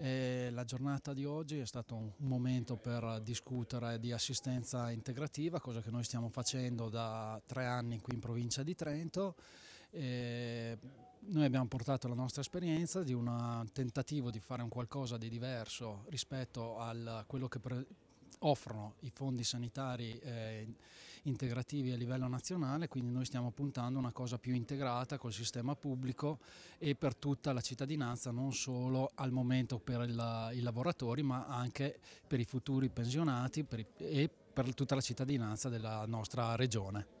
E la giornata di oggi è stato un momento per discutere di assistenza integrativa, cosa che noi stiamo facendo da tre anni qui in provincia di Trento. E noi abbiamo portato la nostra esperienza di un tentativo di fare un qualcosa di diverso rispetto a quello che pre- offrono i fondi sanitari eh, integrativi a livello nazionale, quindi noi stiamo puntando a una cosa più integrata col sistema pubblico e per tutta la cittadinanza, non solo al momento per il, i lavoratori, ma anche per i futuri pensionati per i, e per tutta la cittadinanza della nostra regione.